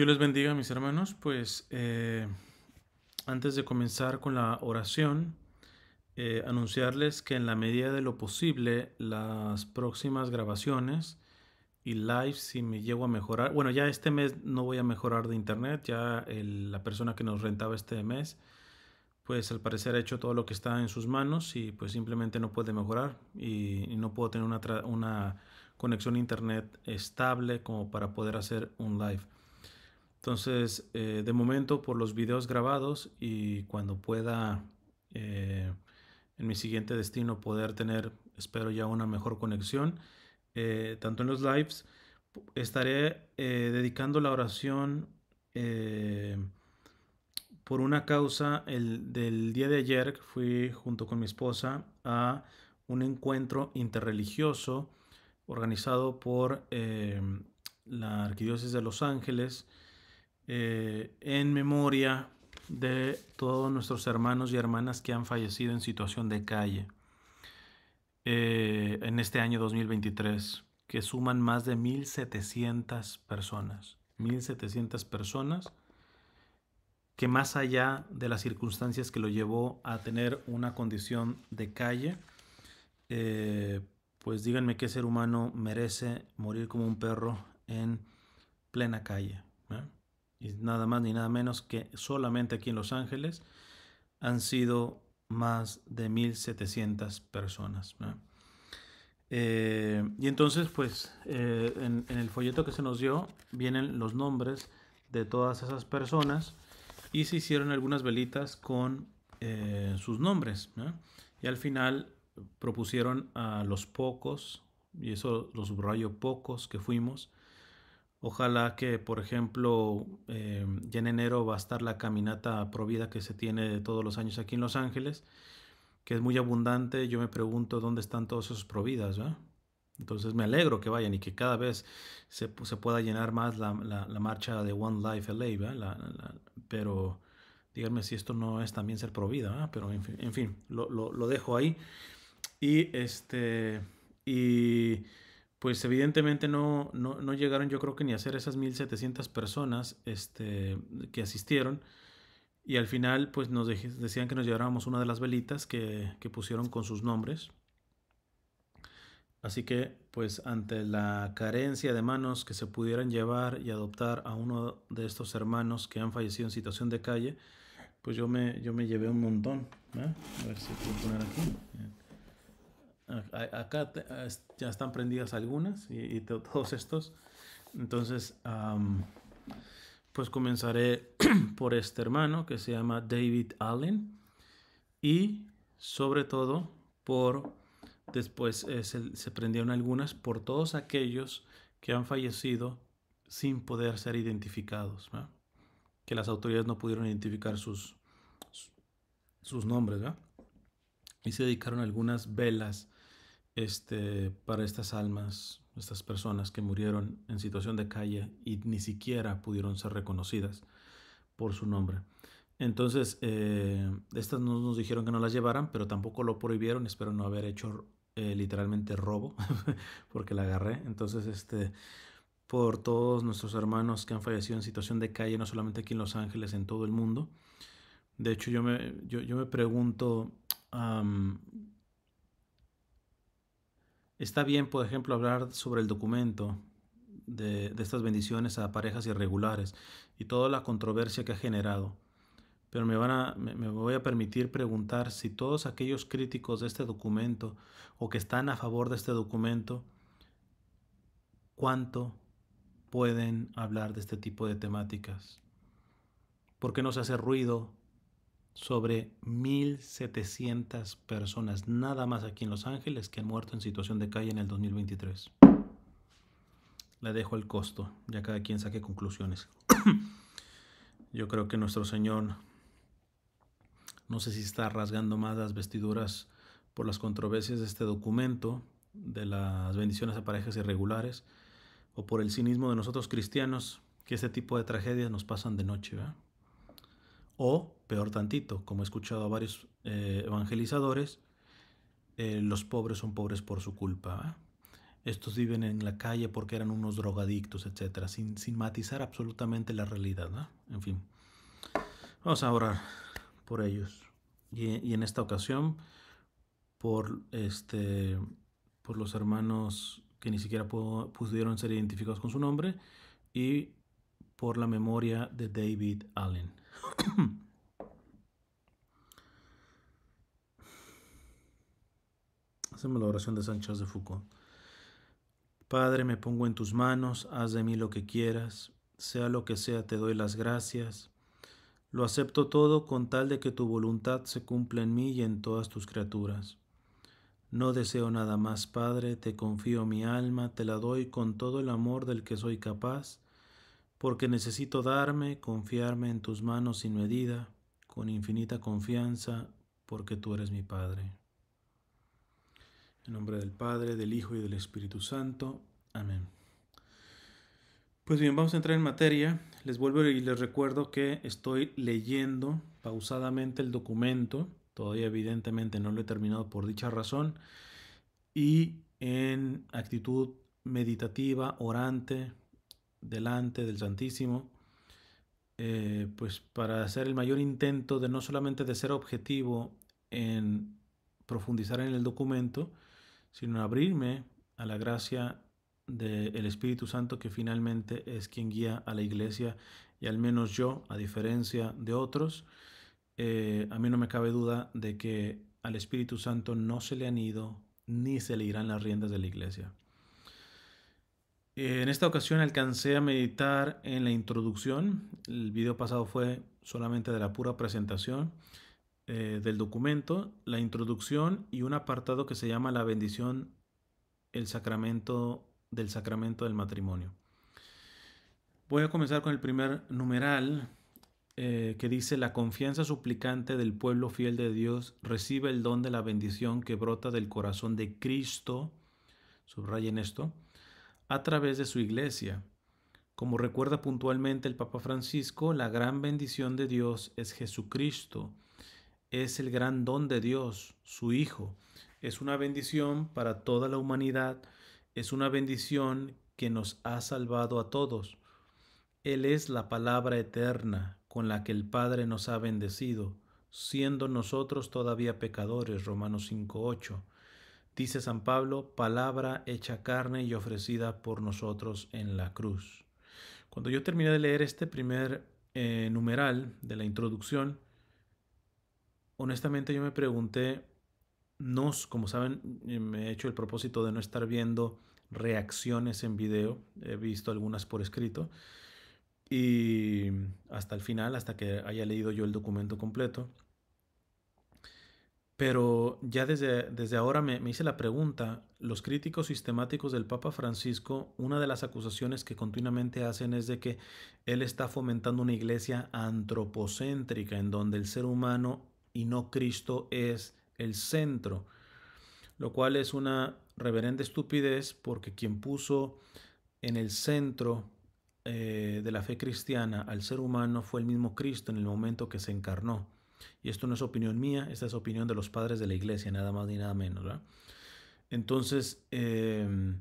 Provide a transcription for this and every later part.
Dios les bendiga, mis hermanos. Pues eh, antes de comenzar con la oración, eh, anunciarles que en la medida de lo posible, las próximas grabaciones y live, si me llego a mejorar, bueno, ya este mes no voy a mejorar de internet, ya la persona que nos rentaba este mes, pues al parecer ha hecho todo lo que está en sus manos y pues simplemente no puede mejorar y, no puedo tener una, una conexión a internet estable como para poder hacer un live. Entonces, eh, de momento por los videos grabados y cuando pueda eh, en mi siguiente destino poder tener, espero ya una mejor conexión, eh, tanto en los lives, estaré dedicando la oración por una causa el, del día de ayer fui junto con mi esposa a un encuentro interreligioso organizado por la Arquidiócesis de Los Ángeles eh, en memoria de todos nuestros hermanos y hermanas que han fallecido en situación de calle eh, en este año 2023, que suman más de 1.700 personas. 1.700 personas que más allá de las circunstancias que lo llevó a tener una condición de calle, eh, pues díganme qué ser humano merece morir como un perro en plena calle y nada más ni nada menos que solamente aquí en Los Ángeles han sido más de 1.700 personas. Eh, y entonces, pues, eh, en, el folleto que se nos dio vienen los nombres de todas esas personas y se hicieron algunas velitas con eh, sus nombres. Y al final propusieron a los pocos, y eso los subrayo pocos que fuimos, Ojalá que, por ejemplo, eh, ya en enero va a estar la caminata provida que se tiene todos los años aquí en Los Ángeles, que es muy abundante. Yo me pregunto dónde están todos esos providas, Entonces me alegro que vayan y que cada vez se, pueda llenar más la, marcha de One Life LA, la, pero díganme si esto no es también ser provida, Pero en fin, lo, lo dejo ahí. Y este... Y pues evidentemente no, no, llegaron yo creo que ni a ser esas 1700 personas este, que asistieron y al final pues nos decían que nos lleváramos una de las velitas que, pusieron con sus nombres. Así que pues ante la carencia de manos que se pudieran llevar y adoptar a uno de estos hermanos que han fallecido en situación de calle, pues yo me, yo me llevé un montón. ¿eh? A ver si puedo poner aquí. Eh. Acá ya están prendidas algunas y, todos estos. Entonces, pues comenzaré por este hermano que se llama David Allen y sobre todo por, después eh, se, prendieron algunas, por todos aquellos que han fallecido sin poder ser identificados, que las autoridades no pudieron identificar sus, sus nombres, y se dedicaron algunas velas este, para estas almas, estas personas que murieron en situación de calle y ni siquiera pudieron ser reconocidas por su nombre. Entonces, eh, estas no nos dijeron que no las llevaran, pero tampoco lo prohibieron. Espero no haber hecho eh, literalmente robo, porque la agarré. Entonces, este, por todos nuestros hermanos que han fallecido en situación de calle, no solamente aquí en Los Ángeles, en todo el mundo. De hecho, yo me, yo, yo me pregunto, Está bien, por ejemplo, hablar sobre el documento de, estas bendiciones a parejas irregulares y toda la controversia que ha generado. Pero me, me voy a permitir preguntar si todos aquellos críticos de este documento o que están a favor de este documento, ¿cuánto pueden hablar de este tipo de temáticas? ¿Por qué no se hace ruido sobre 1.700 personas, nada más aquí en Los Ángeles, que han muerto en situación de calle en el 2023. Le dejo el costo, ya cada quien saque conclusiones. Yo creo que nuestro Señor, no sé si está rasgando más las vestiduras por las controversias de este documento, de las bendiciones a parejas irregulares, o por el cinismo de nosotros cristianos, que este tipo de tragedias nos pasan de noche, ¿verdad? O peor tantito, como he escuchado a varios eh, evangelizadores, eh, los pobres son pobres por su culpa. ¿eh? Estos viven en la calle porque eran unos drogadictos, etcétera, sin, sin matizar absolutamente la realidad. En fin, vamos a orar por ellos. Y, en esta ocasión, por, este, por los hermanos que ni siquiera pudieron ser identificados con su nombre y por la memoria de David Allen. Hacemos la oración de San de Foucault. Padre, me pongo en tus manos, haz de mí lo que quieras, sea lo que sea, te doy las gracias. Lo acepto todo con tal de que tu voluntad se cumpla en mí y en todas tus criaturas. No deseo nada más, Padre, te confío mi alma, te la doy con todo el amor del que soy capaz, porque necesito darme, confiarme en tus manos sin medida, con infinita confianza, porque tú eres mi Padre. En nombre del Padre, del Hijo y del Espíritu Santo. Amén. Pues bien, vamos a entrar en materia. Les vuelvo y les recuerdo que estoy leyendo pausadamente el documento. Todavía evidentemente no lo he terminado por dicha razón. Y en actitud meditativa, orante, delante del Santísimo, eh, pues para hacer el mayor intento de no solamente de ser objetivo en profundizar en el documento, sino abrirme a la gracia del Espíritu Santo que finalmente es quien guía a la iglesia y al menos yo, a diferencia de otros, eh, a mí no me cabe duda de que al Espíritu Santo no se le han ido ni se le irán las riendas de la iglesia. En esta ocasión alcancé a meditar en la introducción, el video pasado fue solamente de la pura presentación, eh, del documento, la introducción y un apartado que se llama la bendición el sacramento del sacramento del matrimonio. Voy a comenzar con el primer numeral eh, que dice la confianza suplicante del pueblo fiel de Dios recibe el don de la bendición que brota del corazón de Cristo, subrayen esto, a través de su iglesia. Como recuerda puntualmente el Papa Francisco, la gran bendición de Dios es Jesucristo, es el gran don de Dios, su Hijo. Es una bendición para toda la humanidad, es una bendición que nos ha salvado a todos. Él es la palabra eterna con la que el Padre nos ha bendecido, siendo nosotros todavía pecadores. Romanos 5.8. Dice San Pablo, palabra hecha carne y ofrecida por nosotros en la cruz. Cuando yo terminé de leer este primer eh, numeral de la introducción, honestamente yo me pregunté, no, como saben, eh, me he hecho el propósito de no estar viendo reacciones en video, he visto algunas por escrito, y hasta el final, hasta que haya leído yo el documento completo. Pero ya desde, desde ahora me, me, hice la pregunta, los críticos sistemáticos del Papa Francisco, una de las acusaciones que continuamente hacen es de que él está fomentando una iglesia antropocéntrica en donde el ser humano y no Cristo es el centro, lo cual es una reverente estupidez porque quien puso en el centro eh, de la fe cristiana al ser humano fue el mismo Cristo en el momento que se encarnó. Y esto no es opinión mía, esta es opinión de los padres de la iglesia, nada más ni nada menos. Entonces, em,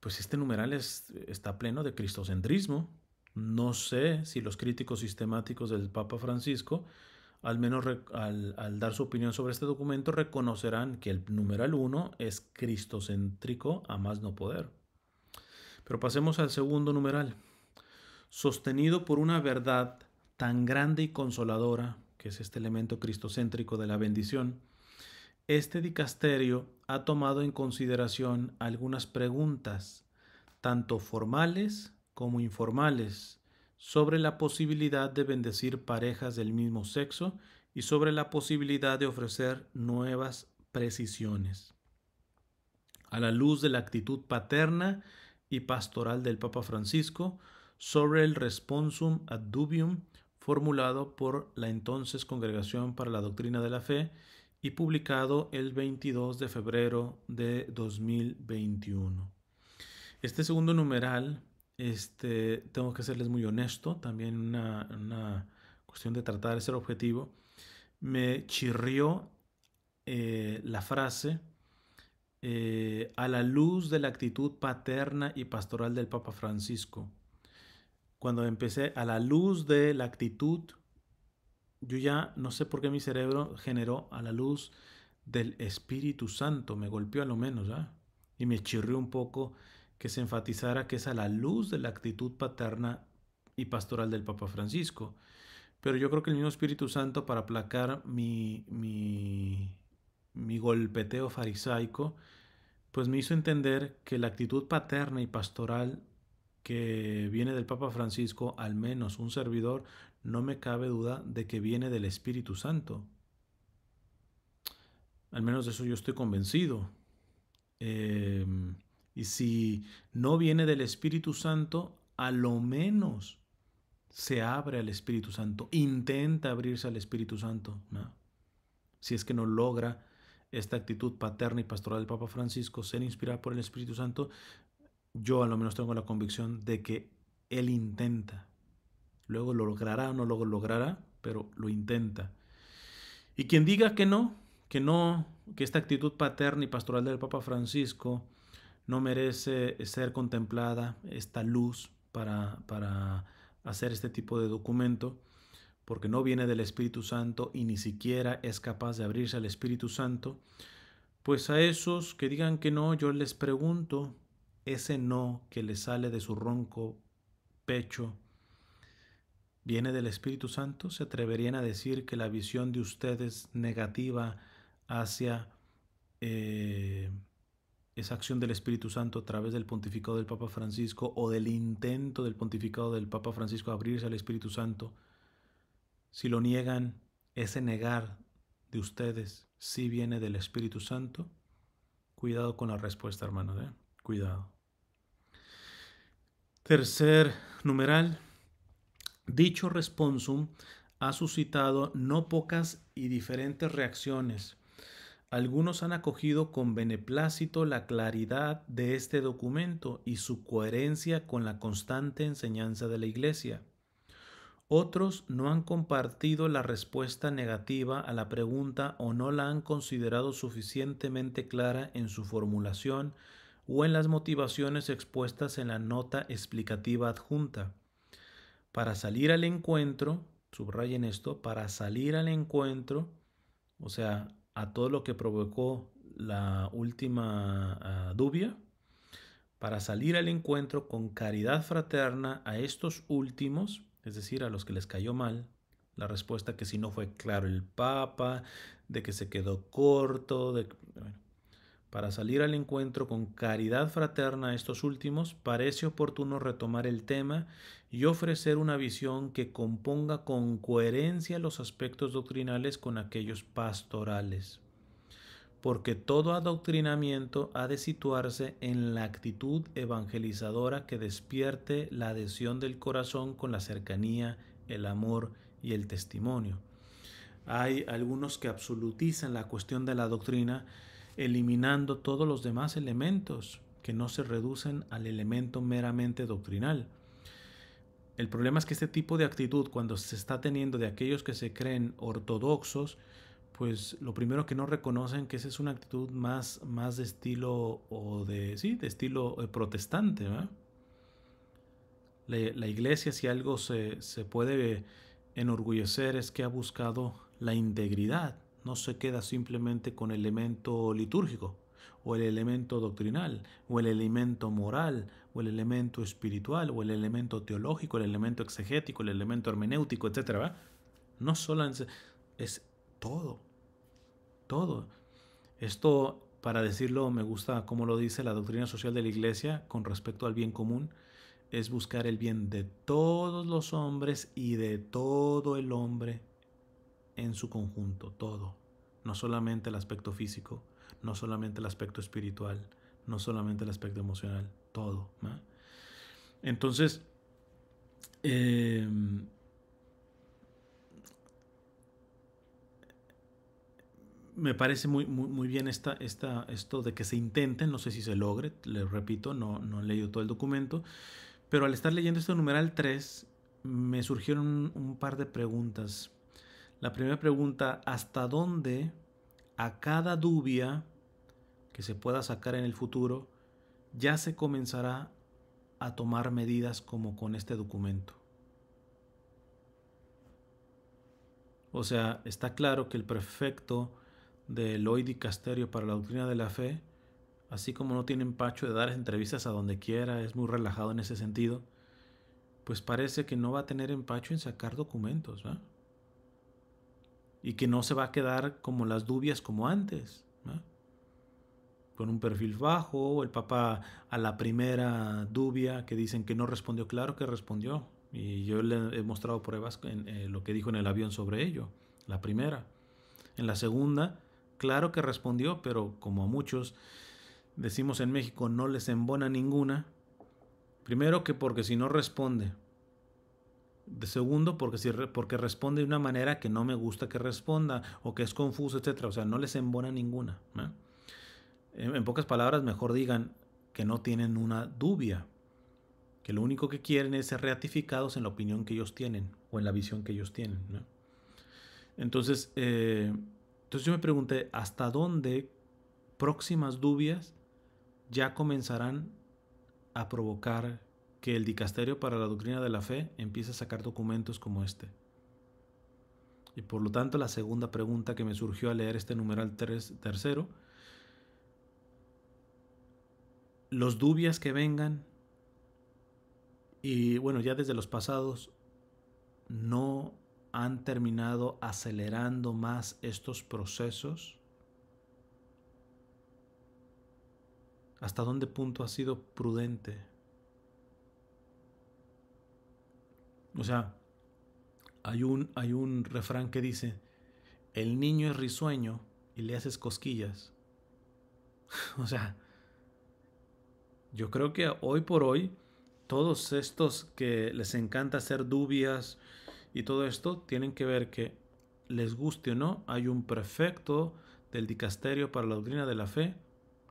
pues este numeral es, está pleno de cristocentrismo. No sé si los críticos sistemáticos del Papa Francisco al menos al, dar su opinión sobre este documento, reconocerán que el numeral 1 es cristocéntrico a más no poder. Pero pasemos al segundo numeral. Sostenido por una verdad tan grande y consoladora, que es este elemento cristocéntrico de la bendición, este dicasterio ha tomado en consideración algunas preguntas, tanto formales como informales, sobre la posibilidad de bendecir parejas del mismo sexo y sobre la posibilidad de ofrecer nuevas precisiones. A la luz de la actitud paterna y pastoral del Papa Francisco sobre el responsum ad dubium formulado por la entonces Congregación para la Doctrina de la Fe y publicado el 22 de febrero de 2021. Este segundo numeral este, tengo que serles muy honesto, también una, cuestión de tratar de ser objetivo. Me chirrió eh, la frase eh, a la luz de la actitud paterna y pastoral del Papa Francisco. Cuando empecé a la luz de la actitud, yo ya no sé por qué mi cerebro generó a la luz del Espíritu Santo, me golpeó a lo menos, ¿ah? y me chirrió un poco que se enfatizara que es a la luz de la actitud paterna y pastoral del Papa Francisco. Pero yo creo que el mismo Espíritu Santo, para aplacar mi, mi, mi golpeteo farisaico, pues me hizo entender que la actitud paterna y pastoral que viene del Papa Francisco, al menos un servidor, no me cabe duda de que viene del Espíritu Santo. Al menos de eso yo estoy convencido. Eh, y si no viene del Espíritu Santo, a lo menos se abre al Espíritu Santo, intenta abrirse al Espíritu Santo. Si es que no logra esta actitud paterna y pastoral del Papa Francisco, ser inspirada por el Espíritu Santo, yo a lo menos tengo la convicción de que él intenta. Luego lo logrará o no lo logrará, pero lo intenta. Y quien diga que no, que no, que esta actitud paterna y pastoral del Papa Francisco no merece ser contemplada esta luz para, hacer este tipo de documento, porque no viene del Espíritu Santo y ni siquiera es capaz de abrirse al Espíritu Santo, pues a esos que digan que no, yo les pregunto, ese no que le sale de su ronco pecho, ¿viene del Espíritu Santo? ¿Se atreverían a decir que la visión de ustedes negativa hacia eh, esa acción del Espíritu Santo a través del pontificado del Papa Francisco o del intento del pontificado del Papa Francisco de abrirse al Espíritu Santo, si lo niegan, ese negar de ustedes si viene del Espíritu Santo, cuidado con la respuesta, hermanos, ¿eh? cuidado. Tercer numeral, dicho responsum ha suscitado no pocas y diferentes reacciones algunos han acogido con beneplácito la claridad de este documento y su coherencia con la constante enseñanza de la Iglesia. Otros no han compartido la respuesta negativa a la pregunta o no la han considerado suficientemente clara en su formulación o en las motivaciones expuestas en la nota explicativa adjunta. Para salir al encuentro, subrayen esto, para salir al encuentro, o sea, a todo lo que provocó la última dubia ah, para salir al encuentro con caridad fraterna a estos últimos, es decir, a los que les cayó mal, la respuesta que si no fue claro el Papa, de que se quedó corto, para salir al encuentro con caridad fraterna a estos últimos, parece oportuno retomar el tema y ofrecer una visión que componga con coherencia los aspectos doctrinales con aquellos pastorales. Porque todo adoctrinamiento ha de situarse en la actitud evangelizadora que despierte la adhesión del corazón con la cercanía, el amor y el testimonio. Hay algunos que absolutizan la cuestión de la doctrina eliminando todos los demás elementos que no se reducen al elemento meramente doctrinal el problema es que este tipo de actitud, cuando se está teniendo de aquellos que se creen ortodoxos, pues lo primero que no reconocen que esa es una actitud más, más de estilo o de, de estilo eh, protestante. La, iglesia, si algo se, se puede enorgullecer, es que ha buscado la integridad. No se queda simplemente con elemento litúrgico o el elemento doctrinal, o el elemento moral, o el elemento espiritual, o el elemento teológico, el elemento exegético, el elemento hermenéutico, etc. No solo es todo, todo. Esto, para decirlo, me gusta como lo dice la doctrina social de la Iglesia con respecto al bien común, es buscar el bien de todos los hombres y de todo el hombre en su conjunto, todo, no solamente el aspecto físico no solamente el aspecto espiritual, no solamente el aspecto emocional, todo. Entonces, em, me parece muy, muy, bien esta, esto de que se intente, no sé si se logre, les repito, no, no he leído todo el documento, pero al estar leyendo este numeral 3, me surgieron un par de preguntas. La primera pregunta, ¿hasta dónde a cada dubia que se pueda sacar en el futuro, ya se comenzará a tomar medidas como con este documento. O sea, está claro que el prefecto de Lloyd Casterio para la doctrina de la fe, así como no tiene empacho de dar entrevistas a donde quiera, es muy relajado en ese sentido, pues parece que no va a tener empacho en sacar documentos, y que no se va a quedar como las dubias como antes, con un perfil bajo, el papá a la primera dubia que dicen que no respondió, claro que respondió, y yo le he mostrado pruebas en eh, lo que dijo en el avión sobre ello, la primera. En la segunda, claro que respondió, pero como a muchos decimos en México, no les embona ninguna. Primero que porque si no responde, de segundo, porque, si, porque responde de una manera que no me gusta que responda o que es confuso, etc. O sea, no les embona ninguna. En, pocas palabras, mejor digan que no tienen una dubia, que lo único que quieren es ser ratificados en la opinión que ellos tienen o en la visión que ellos tienen. Entonces, eh, entonces yo me pregunté, ¿hasta dónde próximas dubias ya comenzarán a provocar que el dicasterio para la doctrina de la fe empiece a sacar documentos como este. Y por lo tanto, la segunda pregunta que me surgió al leer este numeral tercero, los dubias que vengan, y bueno, ya desde los pasados, no han terminado acelerando más estos procesos. ¿Hasta dónde punto ha sido prudente O sea, hay un, hay un refrán que dice, el niño es risueño y le haces cosquillas. o sea, yo creo que hoy por hoy, todos estos que les encanta hacer dubias y todo esto, tienen que ver que, les guste o no, hay un prefecto del dicasterio para la doctrina de la fe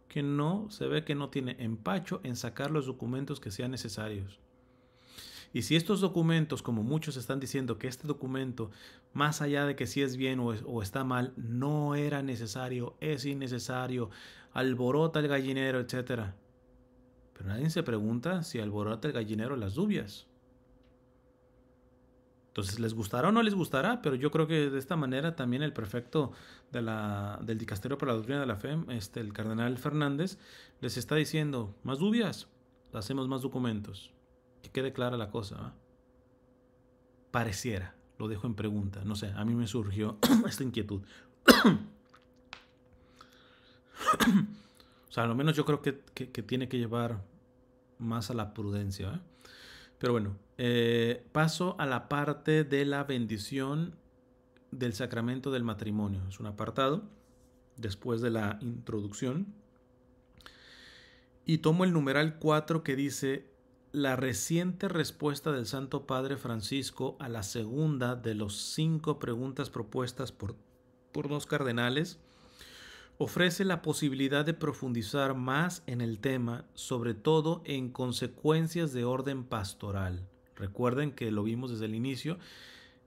que no se ve que no tiene empacho en sacar los documentos que sean necesarios. Y si estos documentos, como muchos están diciendo que este documento, más allá de que si es bien o, está mal, no era necesario, es innecesario, alborota el gallinero, etc. Pero nadie se pregunta si alborota el gallinero las dubias. Entonces, les gustará o no les gustará, pero yo creo que de esta manera también el prefecto del Dicasterio para la Doctrina de la Fe, este, el cardenal Fernández, les está diciendo, más dubias, hacemos más documentos. Que quede clara la cosa. Pareciera, lo dejo en pregunta, no sé, a mí me surgió esta inquietud. o sea, a lo menos yo creo que, tiene que llevar más a la prudencia. Pero bueno, eh, paso a la parte de la bendición del sacramento del matrimonio. Es un apartado después de la introducción. Y tomo el numeral 4 que dice, la reciente respuesta del Santo Padre Francisco a la segunda de las cinco preguntas propuestas por, por los cardenales ofrece la posibilidad de profundizar más en el tema, sobre todo en consecuencias de orden pastoral. Recuerden que lo vimos desde el inicio,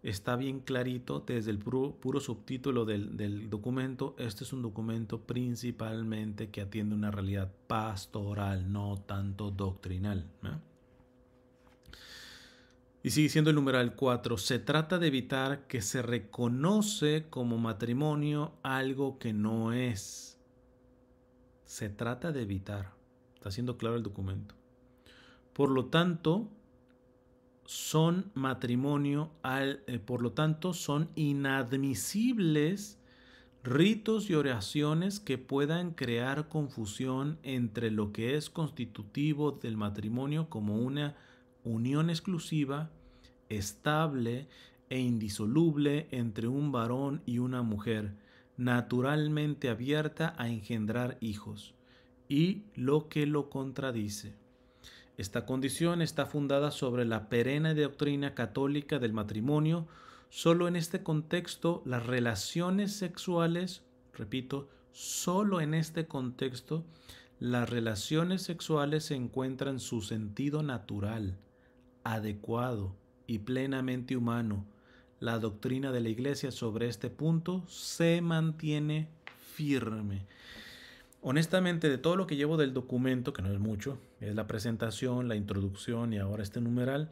está bien clarito desde el puro, subtítulo del, documento. Este es un documento principalmente que atiende una realidad pastoral, no tanto doctrinal. Y sigue siendo el numeral 4. Se trata de evitar que se reconoce como matrimonio algo que no es. Se trata de evitar. Está siendo claro el documento. Por lo tanto, son matrimonio, al, eh, por lo tanto, son inadmisibles ritos y oraciones que puedan crear confusión entre lo que es constitutivo del matrimonio como una unión exclusiva, estable e indisoluble entre un varón y una mujer, naturalmente abierta a engendrar hijos, y lo que lo contradice. Esta condición está fundada sobre la perenne doctrina católica del matrimonio. Solo en este contexto las relaciones sexuales, repito, solo en este contexto las relaciones sexuales encuentran su sentido natural adecuado y plenamente humano, la doctrina de la Iglesia sobre este punto se mantiene firme. Honestamente, de todo lo que llevo del documento, que no es mucho, es la presentación, la introducción y ahora este numeral,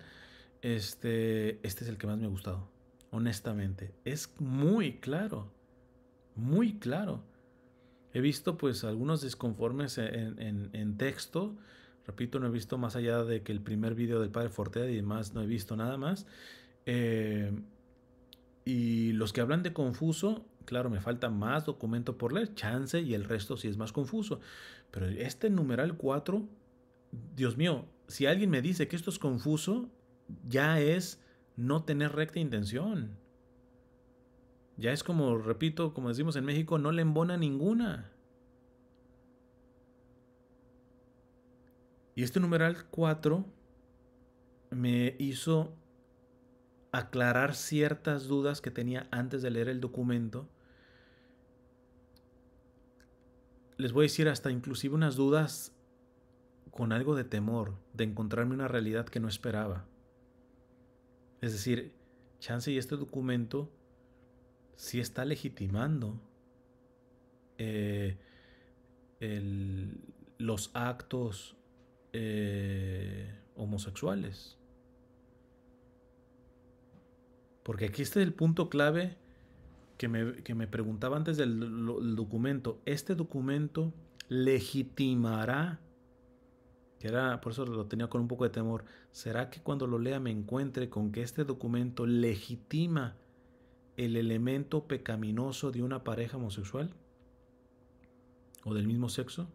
este, este es el que más me ha gustado. Honestamente, es muy claro, muy claro. He visto pues algunos desconformes en, en texto, Repito, no he visto más allá de que el primer video del padre Fortea y demás, no he visto nada más. Eh, y los que hablan de confuso, claro, me falta más documento por leer, chance, y el resto si es más confuso. Pero este numeral 4, Dios mío, si alguien me dice que esto es confuso, ya es no tener recta intención. Ya es como, repito, como decimos en México, no le embona ninguna. Y este numeral 4 me hizo aclarar ciertas dudas que tenía antes de leer el documento. Les voy a decir hasta inclusive unas dudas con algo de temor de encontrarme una realidad que no esperaba. Es decir, chance y este documento sí está legitimando eh, los actos eh, homosexuales. Porque aquí está el punto clave que me, preguntaba antes del documento. Este documento legitimará, que era, por eso lo tenía con un poco de temor, ¿será que cuando lo lea me encuentre con que este documento legitima el elemento pecaminoso de una pareja homosexual? ¿O del mismo sexo?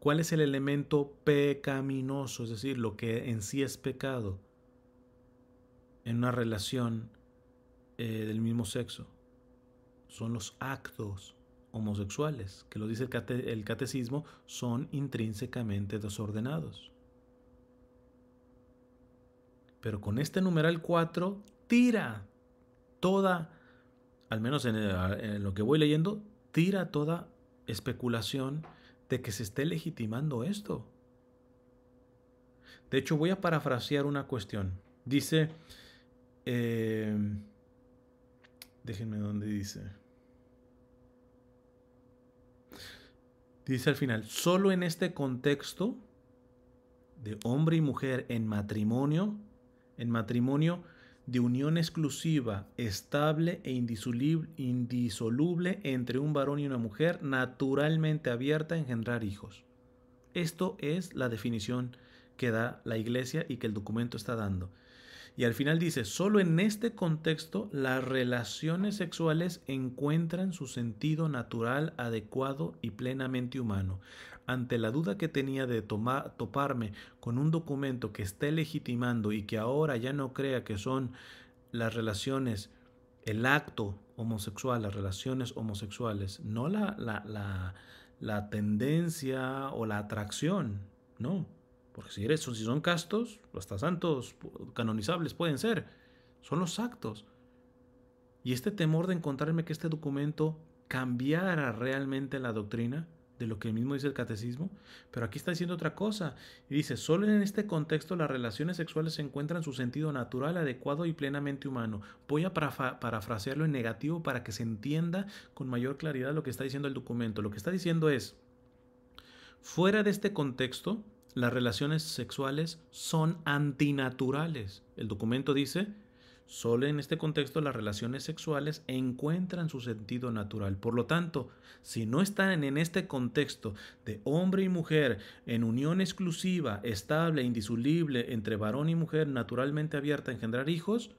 ¿Cuál es el elemento pecaminoso, es decir, lo que en sí es pecado en una relación eh, del mismo sexo? Son los actos homosexuales, que lo dice el, catecismo, son intrínsecamente desordenados. Pero con este numeral 4 tira toda, al menos eh, en lo que voy leyendo, tira toda especulación de que se esté legitimando esto. De hecho, voy a parafrasear una cuestión. Dice, eh, déjenme dónde dice. Dice al final, solo en este contexto de hombre y mujer en matrimonio, en matrimonio, de unión exclusiva, estable e indisoluble entre un varón y una mujer, naturalmente abierta a engendrar hijos. Esto es la definición que da la iglesia y que el documento está dando. Y al final dice, solo en este contexto las relaciones sexuales encuentran su sentido natural, adecuado y plenamente humano ante la duda que tenía de toparme con un documento que esté legitimando y que ahora ya no crea que son las relaciones, el acto homosexual, las relaciones homosexuales, no la, la, tendencia o la atracción, no. Porque si, eres, si son castos, hasta santos canonizables pueden ser. Son los actos. Y este temor de encontrarme que este documento cambiara realmente la doctrina, de lo que mismo dice el catecismo, pero aquí está diciendo otra cosa. Y dice, solo en este contexto las relaciones sexuales se encuentran su sentido natural, adecuado y plenamente humano. Voy a parafrasearlo en negativo para que se entienda con mayor claridad lo que está diciendo el documento. Lo que está diciendo es, fuera de este contexto, las relaciones sexuales son antinaturales. El documento dice, Solo en este contexto las relaciones sexuales encuentran su sentido natural. Por lo tanto, si no están en este contexto de hombre y mujer en unión exclusiva, estable, e indisoluble entre varón y mujer, naturalmente abierta a engendrar hijos,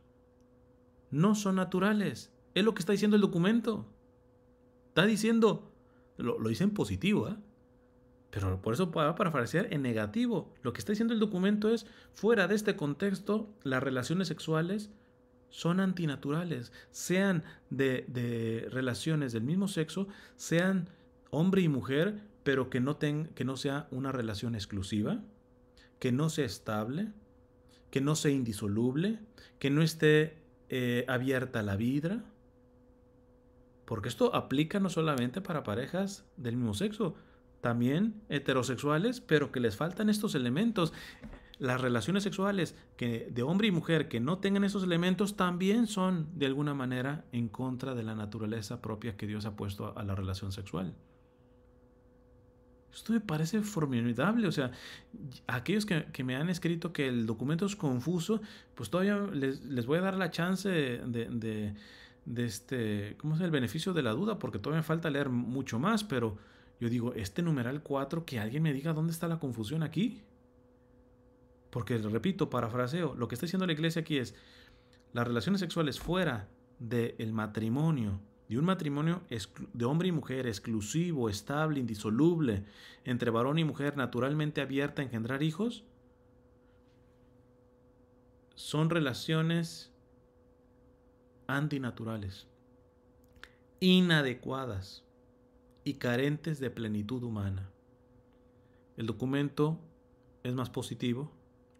no son naturales. Es lo que está diciendo el documento. Está diciendo, lo, lo dice en positivo, ¿ah? Pero por eso va para parafrasear en negativo. Lo que está diciendo el documento es, fuera de este contexto, las relaciones sexuales son antinaturales, sean de, relaciones del mismo sexo, sean hombre y mujer, pero que no, que no sea una relación exclusiva, que no sea estable, que no sea indisoluble, que no esté eh, abierta la vidra. Porque esto aplica no solamente para parejas del mismo sexo, también heterosexuales, pero que les faltan estos elementos las relaciones sexuales que de hombre y mujer que no tengan esos elementos también son de alguna manera en contra de la naturaleza propia que Dios ha puesto a, la relación sexual. Esto me parece formidable. O sea, aquellos que, me han escrito que el documento es confuso, pues todavía les, voy a dar la chance de, de, este, ¿cómo es el beneficio de la duda? Porque todavía me falta leer mucho más, pero yo digo, este numeral 4, que alguien me diga dónde está la confusión aquí. Porque, repito, parafraseo, lo que está diciendo la iglesia aquí es, las relaciones sexuales fuera del matrimonio, de un matrimonio de hombre y mujer exclusivo, estable, indisoluble, entre varón y mujer naturalmente abierta a engendrar hijos, son relaciones antinaturales, inadecuadas y carentes de plenitud humana. El documento es más positivo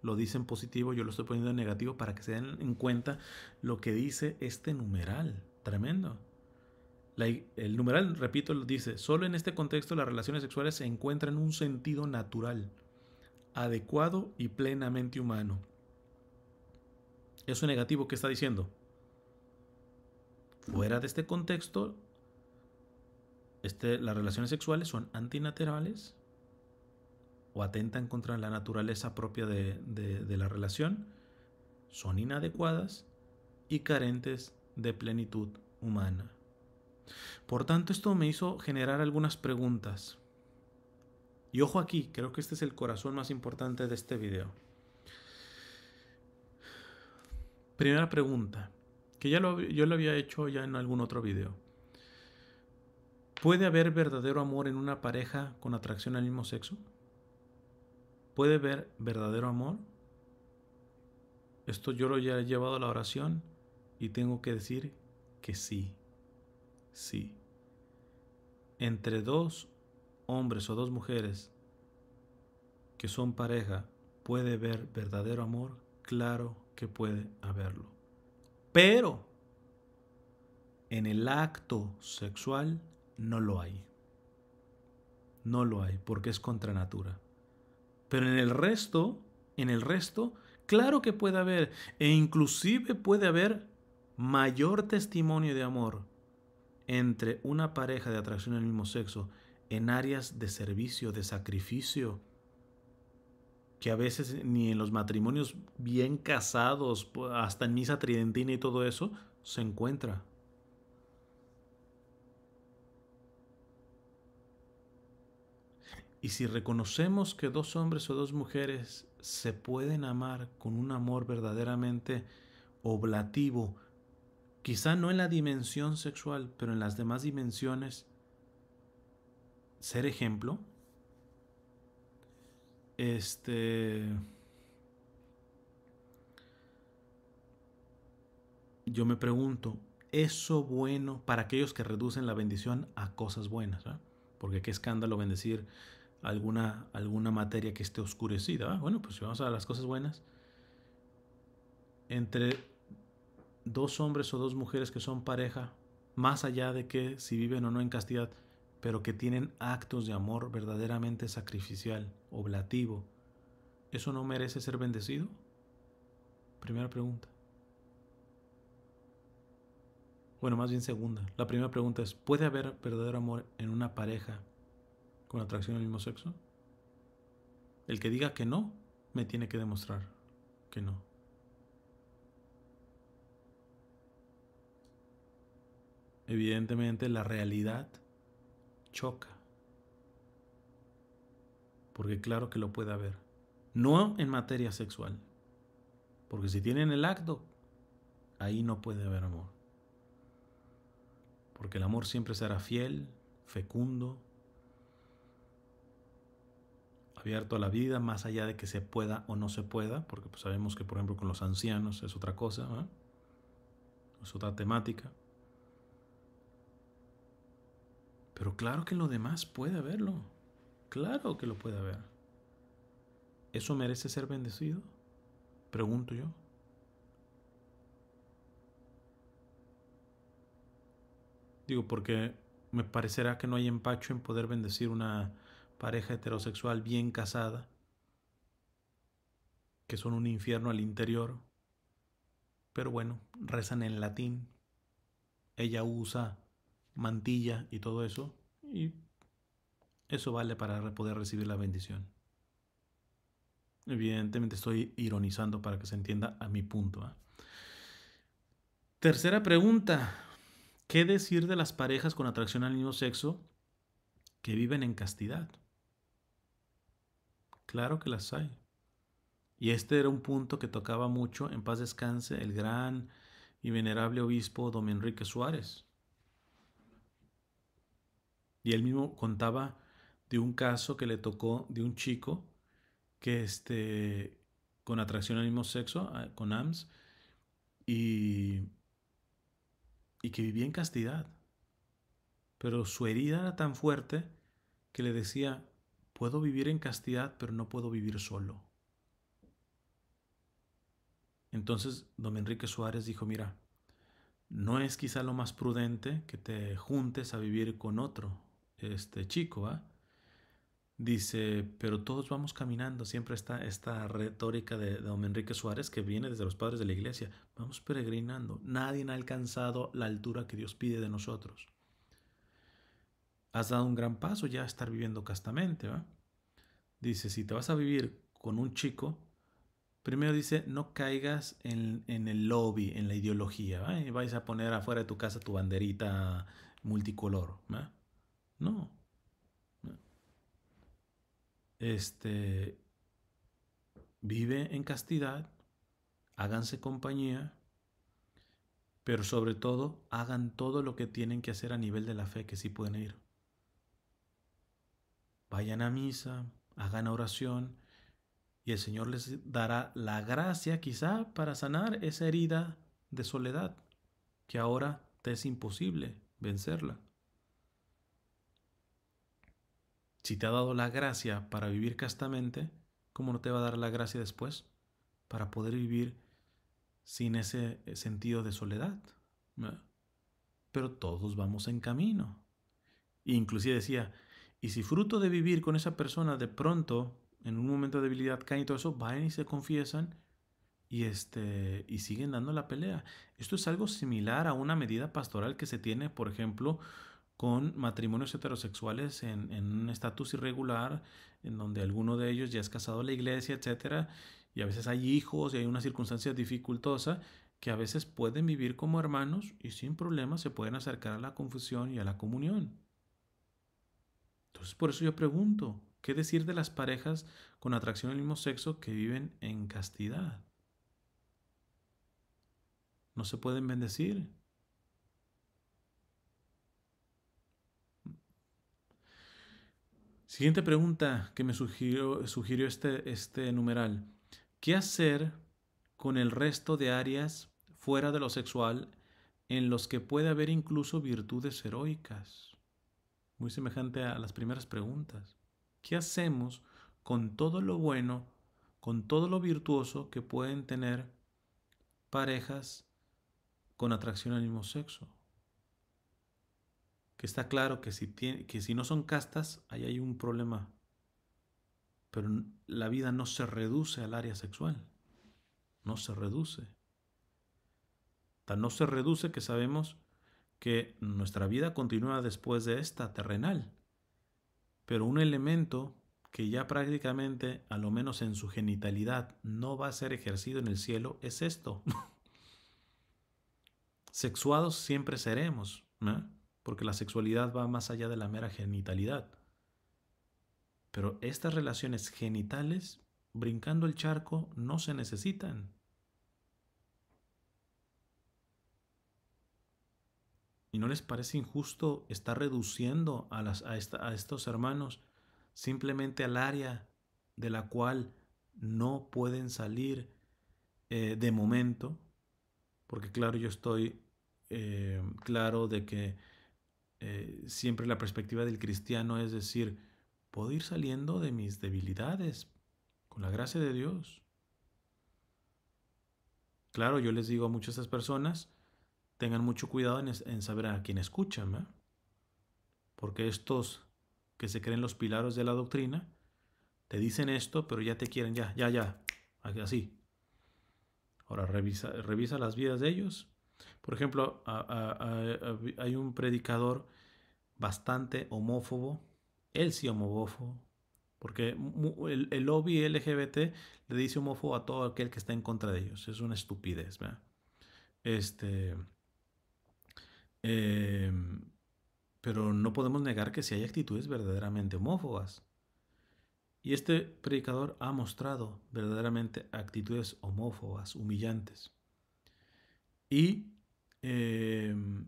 lo dice en positivo, yo lo estoy poniendo en negativo para que se den en cuenta lo que dice este numeral. Tremendo. el numeral, repito, lo dice, solo en este contexto las relaciones sexuales se encuentran en un sentido natural, adecuado y plenamente humano. Eso es negativo, ¿qué está diciendo? Fuera de este contexto, este, las relaciones sexuales son antinaturales, o atentan contra la naturaleza propia de, la relación, son inadecuadas y carentes de plenitud humana. Por tanto, esto me hizo generar algunas preguntas. Y ojo aquí, creo que este es el corazón más importante de este video. Primera pregunta, que ya yo lo había hecho ya en algún otro video. ¿Puede haber verdadero amor en una pareja con atracción al mismo sexo? puede ver verdadero amor? Esto yo lo ya he llevado a la oración y tengo que decir que sí, sí. Entre dos hombres o dos mujeres que son pareja, puede ver verdadero amor, claro que puede haberlo. Pero en el acto sexual no lo hay. No lo hay porque es contra natura. Pero en el resto, en el resto, claro que puede haber, e inclusive puede haber mayor testimonio de amor entre una pareja de atracción del mismo sexo en áreas de servicio, de sacrificio, que a veces ni en los matrimonios bien casados, hasta en misa tridentina y todo eso, se encuentra. Y si reconocemos que dos hombres o dos mujeres se pueden amar con un amor verdaderamente oblativo, quizá no en la dimensión sexual, pero en las demás dimensiones, ser ejemplo, este... Yo me pregunto, eso bueno para aquellos que reducen la bendición a cosas buenas, porque qué escándalo bendecir alguna, alguna materia que esté oscurecida. Ah, bueno, pues si vamos a las cosas buenas, entre dos hombres o dos mujeres que son pareja, más allá de que si viven o no en castidad, pero que tienen actos de amor verdaderamente sacrificial, oblativo, ¿eso no merece ser bendecido? Primera pregunta. Bueno, más bien segunda. La primera pregunta es, ¿puede haber verdadero amor en una pareja con atracción al mismo sexo? El que diga que no, me tiene que demostrar que no. Evidentemente la realidad choca. Porque claro que lo puede haber. No en materia sexual. Porque si tienen el acto, ahí no puede haber amor. Porque el amor siempre será fiel, fecundo, abierto a la vida, más allá de que se pueda o no se pueda, porque pues, sabemos que por ejemplo con los ancianos es otra cosa, es otra temática. Pero claro que lo demás puede haberlo, claro que lo puede haber. ¿Eso merece ser bendecido? Pregunto yo. Digo, porque me parecerá que no hay empacho en poder bendecir una pareja heterosexual bien casada, que son un infierno al interior, pero bueno, rezan en latín, ella usa mantilla y todo eso, y eso vale para poder recibir la bendición. Evidentemente estoy ironizando para que se entienda a mi punto. ¿ah? Tercera pregunta. ¿Qué decir de las parejas con atracción al mismo sexo que viven en castidad? Claro que las hay. Y este era un punto que tocaba mucho, en paz descanse, el gran y venerable obispo don Enrique Suárez. Y él mismo contaba de un caso que le tocó de un chico que este, con atracción al mismo sexo, con AMS, y, y que vivía en castidad. Pero su herida era tan fuerte que le decía, Puedo vivir en castidad, pero no puedo vivir solo. Entonces, don Enrique Suárez dijo, mira, no es quizá lo más prudente que te juntes a vivir con otro, este chico, Dice, pero todos vamos caminando, siempre está esta retórica de, de don Enrique Suárez que viene desde los padres de la iglesia, vamos peregrinando, nadie ha alcanzado la altura que Dios pide de nosotros has dado un gran paso ya a estar viviendo castamente, Dice, si te vas a vivir con un chico, primero dice, no caigas en, el lobby, en la ideología, Y vais a poner afuera de tu casa tu banderita multicolor, No. Este, vive en castidad, háganse compañía, pero sobre todo hagan todo lo que tienen que hacer a nivel de la fe que sí pueden ir. Vayan a misa, hagan oración y el Señor les dará la gracia quizá para sanar esa herida de soledad que ahora te es imposible vencerla. Si te ha dado la gracia para vivir castamente, ¿cómo no te va a dar la gracia después para poder vivir sin ese sentido de soledad? Pero todos vamos en camino. inclusive decía, y si fruto de vivir con esa persona de pronto, en un momento de debilidad caen y todo eso, van y se confiesan y, este, y siguen dando la pelea. Esto es algo similar a una medida pastoral que se tiene, por ejemplo, con matrimonios heterosexuales en, un estatus irregular, en donde alguno de ellos ya es casado a la iglesia, etc. y a veces hay hijos y hay una circunstancia dificultosa que a veces pueden vivir como hermanos y sin problemas se pueden acercar a la confusión y a la comunión. Entonces por eso yo pregunto, ¿qué decir de las parejas con atracción al mismo sexo que viven en castidad? No se pueden bendecir. Siguiente pregunta que me sugirió, este, este numeral. ¿Qué hacer con el resto de áreas fuera de lo sexual en los que puede haber incluso virtudes heroicas? muy semejante a las primeras preguntas. ¿Qué hacemos con todo lo bueno, con todo lo virtuoso que pueden tener parejas con atracción al mismo sexo? Que está claro que si, que si no son castas, ahí hay un problema. Pero la vida no se reduce al área sexual. No se reduce. Tan no se reduce que sabemos que nuestra vida continúa después de esta terrenal. Pero un elemento que ya prácticamente, a lo menos en su genitalidad, no va a ser ejercido en el cielo es esto. Sexuados siempre seremos, porque la sexualidad va más allá de la mera genitalidad. Pero estas relaciones genitales, brincando el charco, no se necesitan. ¿Y no les parece injusto estar reduciendo a, estos hermanos simplemente al área de la cual no pueden salir eh, de momento? Porque claro, yo estoy eh, claro de que eh, siempre la perspectiva del cristiano es decir, puedo ir saliendo de mis debilidades con la gracia de Dios. Claro, yo les digo a muchas de esas personas, tengan mucho cuidado en, saber a quién escuchan, ¿verdad? porque estos que se creen los pilares de la doctrina, te dicen esto, pero ya te quieren, ya, ya, ya, así. Ahora revisa, revisa las vidas de ellos. Por ejemplo, hay un predicador bastante homófobo, él sí homófobo, porque el, el, lobby LGBT le dice homófobo a todo aquel que está en contra de ellos. Es una estupidez, ¿verdad? Este, Em, pero no podemos negar que si hay actitudes verdaderamente homófobas. Y este predicador ha mostrado verdaderamente actitudes homófobas, humillantes. Y em,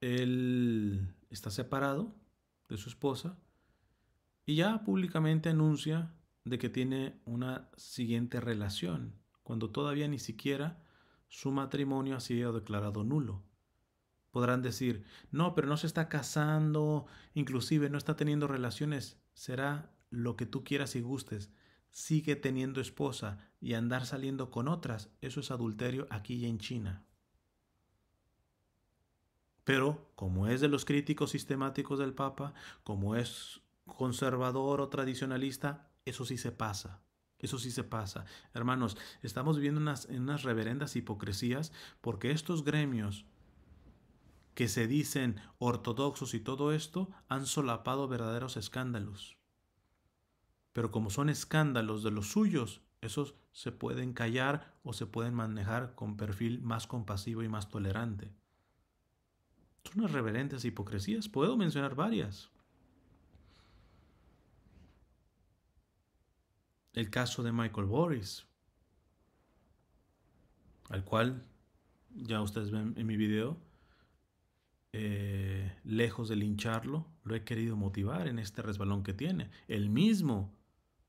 él está separado de su esposa y ya públicamente anuncia de que tiene una siguiente relación, cuando todavía ni siquiera su matrimonio ha sido declarado nulo. Podrán decir, no, pero no se está casando, inclusive no está teniendo relaciones, será lo que tú quieras y gustes. Sigue teniendo esposa y andar saliendo con otras, eso es adulterio aquí y en China. Pero, como es de los críticos sistemáticos del Papa, como es conservador o tradicionalista, eso sí se pasa. Eso sí se pasa. Hermanos, estamos viviendo unas, en unas reverendas hipocresías porque estos gremios que se dicen ortodoxos y todo esto han solapado verdaderos escándalos. Pero como son escándalos de los suyos, esos se pueden callar o se pueden manejar con perfil más compasivo y más tolerante. Son unas reverentes hipocresías. Puedo mencionar varias. el caso de Michael Boris, al cual ya ustedes ven en mi video, eh, lejos de lincharlo, lo he querido motivar en este resbalón que tiene. El mismo,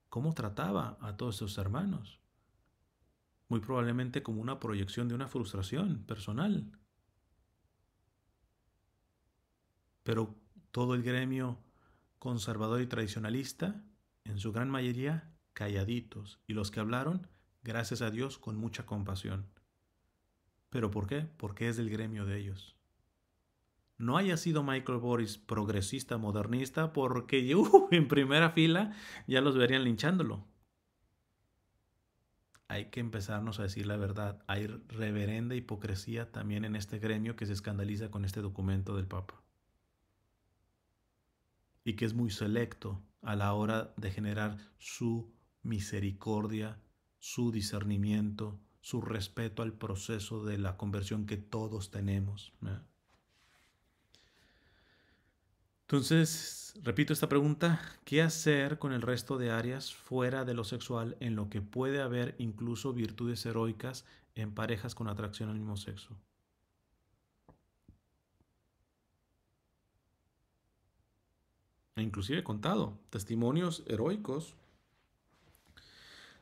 cómo trataba a todos sus hermanos. Muy probablemente como una proyección de una frustración personal. Pero todo el gremio conservador y tradicionalista, en su gran mayoría, calladitos, y los que hablaron, gracias a Dios, con mucha compasión. ¿Pero por qué? Porque es del gremio de ellos. No haya sido Michael Boris progresista, modernista, porque uh, en primera fila ya los verían linchándolo. Hay que empezarnos a decir la verdad. Hay reverenda hipocresía también en este gremio que se escandaliza con este documento del Papa. Y que es muy selecto a la hora de generar su misericordia, su discernimiento, su respeto al proceso de la conversión que todos tenemos. Entonces, repito esta pregunta, ¿qué hacer con el resto de áreas fuera de lo sexual en lo que puede haber incluso virtudes heroicas en parejas con atracción al mismo sexo? E inclusive he contado testimonios heroicos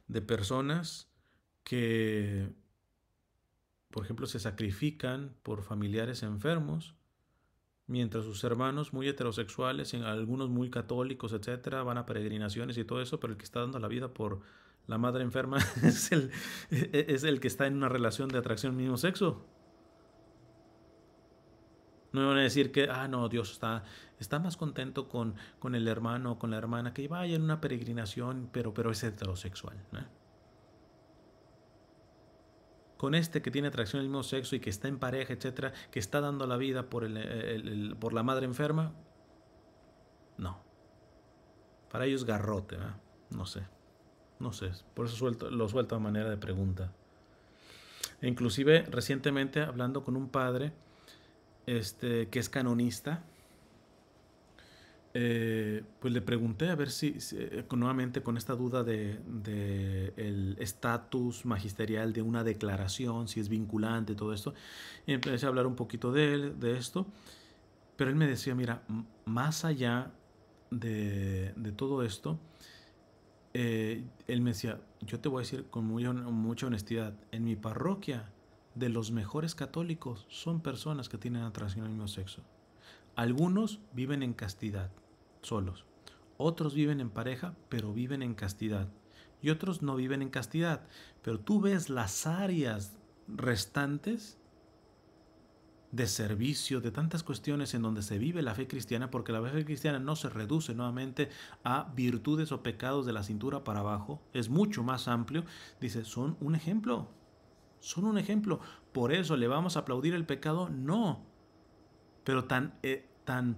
de personas que, por ejemplo, se sacrifican por familiares enfermos, mientras sus hermanos muy heterosexuales, algunos muy católicos, etcétera, van a peregrinaciones y todo eso, pero el que está dando la vida por la madre enferma es el, e-, e-, es el que está en una relación de atracción mismo sexo. No me van a decir que, ah, no, Dios está, está más contento con, con el hermano o con la hermana que vaya en una peregrinación, pero, pero es heterosexual. Con este que tiene atracción al mismo sexo y que está en pareja, etcétera, que está dando la vida por, por la madre enferma, no. Para ellos garrote, ¿no? no sé. No sé. Por eso suelto, lo suelto a manera de pregunta. E inclusive recientemente hablando con un padre este, que es canonista, eh, pues le pregunté a ver si, eh, nuevamente con esta duda de, el estatus magisterial de una declaración, si es vinculante, todo esto, y empecé a hablar un poquito de él, de esto, pero él me decía, mira, más allá de, de todo esto, eh, él me decía, yo te voy a decir con mucha honestidad, en mi parroquia de los mejores católicos son personas que tienen atracción al mismo sexo. Algunos viven en castidad, solos. Otros viven en pareja, pero viven en castidad. Y otros no viven en castidad. Pero tú ves las áreas restantes de servicio, de tantas cuestiones en donde se vive la fe cristiana, porque la fe cristiana no se reduce nuevamente a virtudes o pecados de la cintura para abajo, es mucho más amplio, dice, son un ejemplo. Son un ejemplo. Por eso le vamos a aplaudir el pecado, no. Pero tan, eh, tan,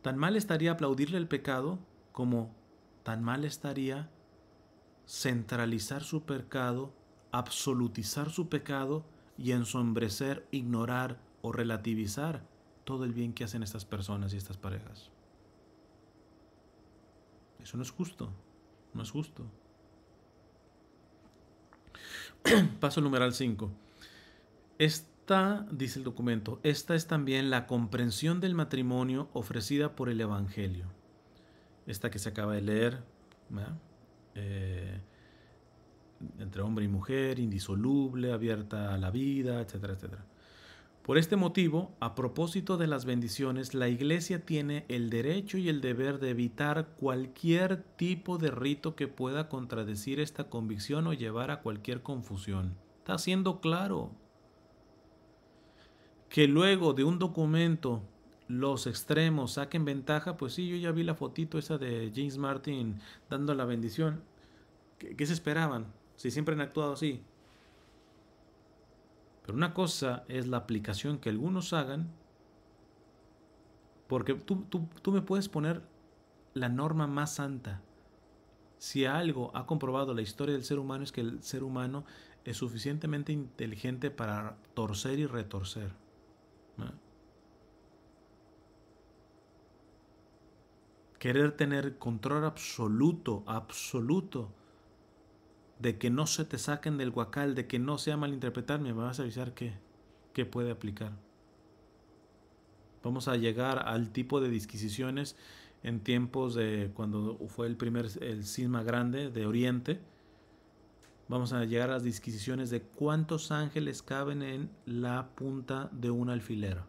tan mal estaría aplaudirle el pecado como tan mal estaría centralizar su pecado, absolutizar su pecado y ensombrecer, ignorar o relativizar todo el bien que hacen estas personas y estas parejas. Eso no es justo, no es justo. paso numeral 5. Esta, dice el documento, esta es también la comprensión del matrimonio ofrecida por el Evangelio. Esta que se acaba de leer, eh, entre hombre y mujer, indisoluble, abierta a la vida, etcétera, etcétera. Por este motivo, a propósito de las bendiciones, la Iglesia tiene el derecho y el deber de evitar cualquier tipo de rito que pueda contradecir esta convicción o llevar a cualquier confusión. Está siendo claro que luego de un documento los extremos saquen ventaja, pues sí, yo ya vi la fotito esa de James Martin dando la bendición. ¿Qué, se esperaban? Si siempre han actuado así, pero una cosa es la aplicación que algunos hagan, porque tú, me puedes poner la norma más santa. Si algo ha comprobado la historia del ser humano es que el ser humano es suficientemente inteligente para torcer y retorcer. Querer tener control absoluto, absoluto de que no se te saquen del guacal, de que no sea malinterpretar, me vas a avisar que, puede aplicar. Vamos a llegar al tipo de disquisiciones en tiempos de cuando fue el primer el cisma grande de Oriente. Vamos a llegar a las disquisiciones de cuántos ángeles caben en la punta de un alfiler.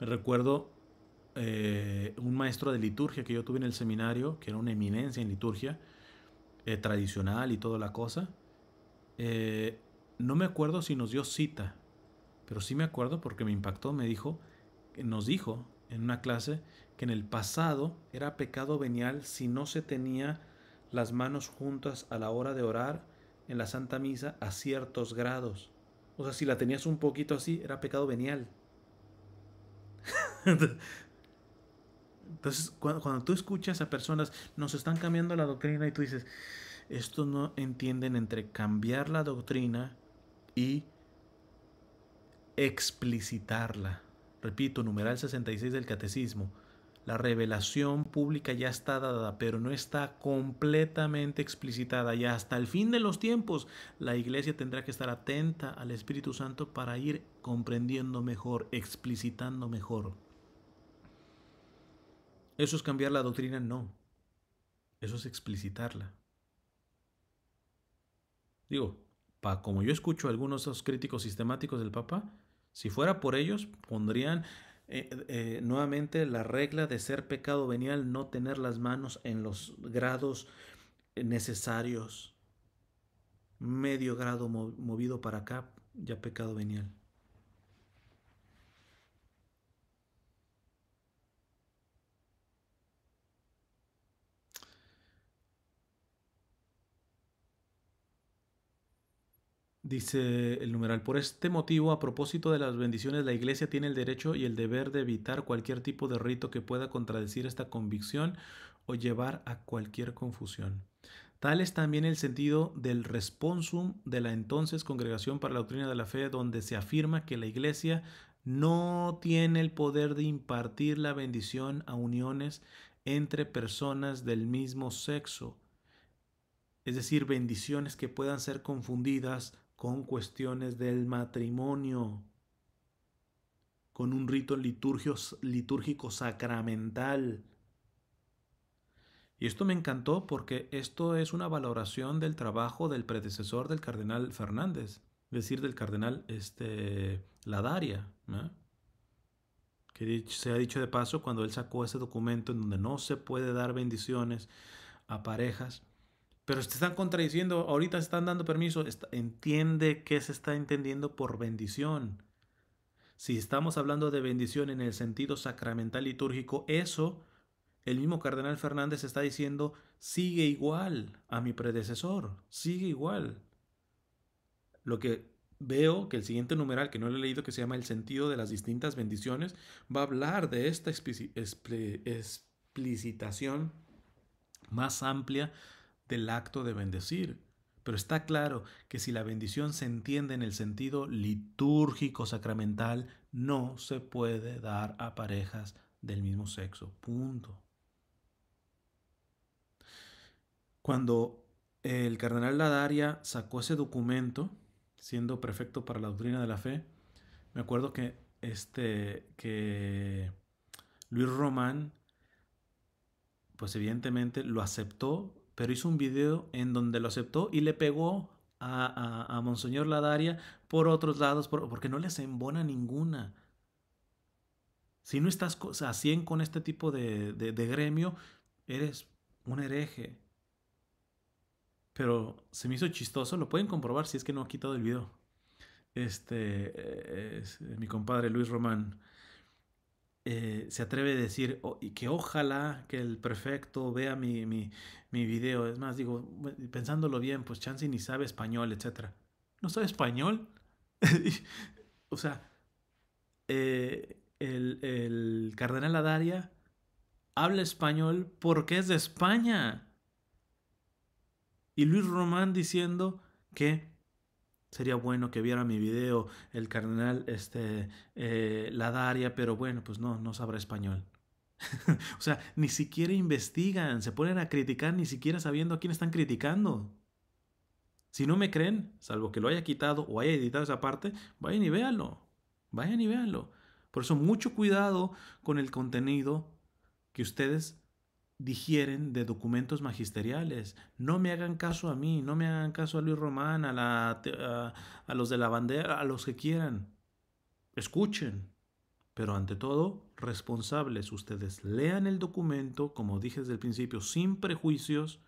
Me recuerdo eh, un maestro de liturgia que yo tuve en el seminario, que era una eminencia en liturgia eh, tradicional y toda la cosa. Eh, no me acuerdo si nos dio cita, pero sí me acuerdo porque me impactó. Me dijo, nos dijo en una clase que en el pasado era pecado venial si no se tenía las manos juntas a la hora de orar en la Santa Misa a ciertos grados. O sea, si la tenías un poquito así, era pecado venial. Entonces, cuando, tú escuchas a personas, nos están cambiando la doctrina y tú dices, esto no entienden entre cambiar la doctrina y explicitarla. Repito, numeral 66 del catecismo. La revelación pública ya está dada, pero no está completamente explicitada. Y hasta el fin de los tiempos, la iglesia tendrá que estar atenta al Espíritu Santo para ir comprendiendo mejor, explicitando mejor. Eso es cambiar la doctrina, no. Eso es explicitarla. Digo, pa, como yo escucho algunos críticos sistemáticos del Papa, si fuera por ellos, pondrían eh, eh, nuevamente la regla de ser pecado venial, no tener las manos en los grados necesarios. Medio grado movido para acá, ya pecado venial. Dice el numeral, por este motivo, a propósito de las bendiciones, la Iglesia tiene el derecho y el deber de evitar cualquier tipo de rito que pueda contradecir esta convicción o llevar a cualquier confusión. Tal es también el sentido del responsum de la entonces Congregación para la Doctrina de la Fe, donde se afirma que la Iglesia no tiene el poder de impartir la bendición a uniones entre personas del mismo sexo, es decir, bendiciones que puedan ser confundidas con cuestiones del matrimonio, con un rito litúrgico sacramental. Y esto me encantó porque esto es una valoración del trabajo del predecesor del cardenal Fernández, es decir, del cardenal este, Ladaria, que se ha dicho de paso cuando él sacó ese documento en donde no se puede dar bendiciones a parejas pero te están contradiciendo, ahorita se están dando permiso, entiende qué se está entendiendo por bendición. Si estamos hablando de bendición en el sentido sacramental litúrgico, eso, el mismo cardenal Fernández está diciendo, sigue igual a mi predecesor, sigue igual. Lo que veo que el siguiente numeral, que no lo he leído, que se llama El sentido de las distintas bendiciones, va a hablar de esta explicitación más amplia del acto de bendecir. Pero está claro que si la bendición se entiende en el sentido litúrgico sacramental, no se puede dar a parejas del mismo sexo. Punto. Cuando el cardenal Ladaria sacó ese documento, siendo prefecto para la doctrina de la fe, me acuerdo que, este, que Luis Román, pues evidentemente lo aceptó pero hizo un video en donde lo aceptó y le pegó a, a, a Monseñor Ladaria por otros lados, porque no les embona ninguna. Si no estás a 100 con este tipo de, de, gremio, eres un hereje. Pero se me hizo chistoso, lo pueden comprobar si es que no ha quitado el video. Este, eh, eh, mi compadre Luis Román. Eh, se atreve a decir oh, y que ojalá que el prefecto vea mi, mi, video. Es más, digo, pensándolo bien, pues Chansi ni sabe español, etc. ¿No sabe español? o sea, eh, el, el cardenal Adaria habla español porque es de España. Y Luis Román diciendo que Sería bueno que viera mi video el cardenal este, eh, Ladaria, pero bueno, pues no, no sabrá español. o sea, ni siquiera investigan, se ponen a criticar ni siquiera sabiendo a quién están criticando. Si no me creen, salvo que lo haya quitado o haya editado esa parte, vayan y véanlo. Vayan y véanlo. Por eso mucho cuidado con el contenido que ustedes digieren de documentos magisteriales. No me hagan caso a mí, no me hagan caso a Luis Román, a, la, a los de la bandera, a los que quieran. Escuchen, pero ante todo, responsables. Ustedes lean el documento, como dije desde el principio, sin prejuicios,